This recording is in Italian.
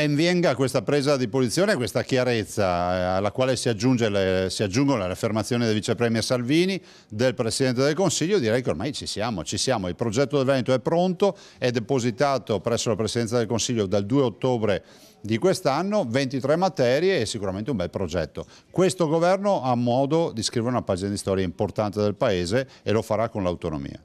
Ben venga questa presa di posizione, questa chiarezza eh, alla quale si, le, si aggiungono le affermazioni del Vice Premier Salvini, del Presidente del Consiglio, direi che ormai ci siamo, ci siamo. Il progetto del Veneto è pronto, è depositato presso la Presidenza del Consiglio dal 2 ottobre di quest'anno, 23 materie e sicuramente un bel progetto. Questo governo ha modo di scrivere una pagina di storia importante del Paese e lo farà con l'autonomia.